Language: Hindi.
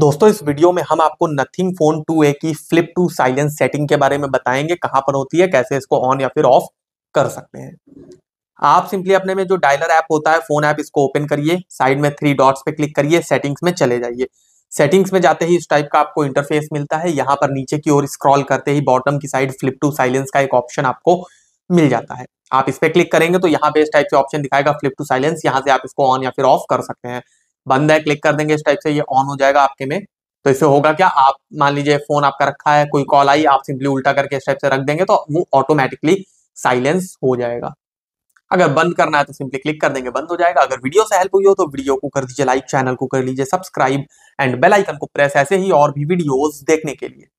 दोस्तों इस वीडियो में हम आपको नथिंग फोन टू ए की फ्लिप टू साइलेंस सेटिंग के बारे में बताएंगे कहां पर होती है कैसे इसको ऑन या फिर ऑफ कर सकते हैं आप सिंपली अपने में जो डायलर ऐप होता है फोन ऐप इसको ओपन करिए साइड में थ्री डॉट्स पे क्लिक करिए सेटिंग्स में चले जाइए सेटिंग्स में जाते ही इस टाइप का आपको इंटरफेस मिलता है यहाँ पर नीचे की ओर स्क्रॉल करते ही बॉटम की साइड फ्लिप टू साइलेंस का एक ऑप्शन आपको मिल जाता है आप इस पर क्लिक करेंगे तो यहाँ पे इस टाइप से ऑप्शन दिखाएगा फ्लिप टू साइलेंस यहाँ से आप इसको ऑन या फिर ऑफ कर सकते हैं बंद है क्लिक कर देंगे इस टाइप से ये ऑन हो जाएगा आपके में तो इससे होगा क्या आप मान लीजिए फोन आपका रखा है कोई कॉल आई आप सिंपली उल्टा करके इस टाइप से रख देंगे तो वो ऑटोमेटिकली साइलेंस हो जाएगा अगर बंद करना है तो सिंपली क्लिक कर देंगे बंद हो जाएगा अगर वीडियो से हेल्प हुई हो तो वीडियो को कर दीजिए लाइक चैनल को कर लीजिए सब्सक्राइब एंड बेल आइकन को प्रेस ऐसे ही और भी वीडियोस देखने के लिए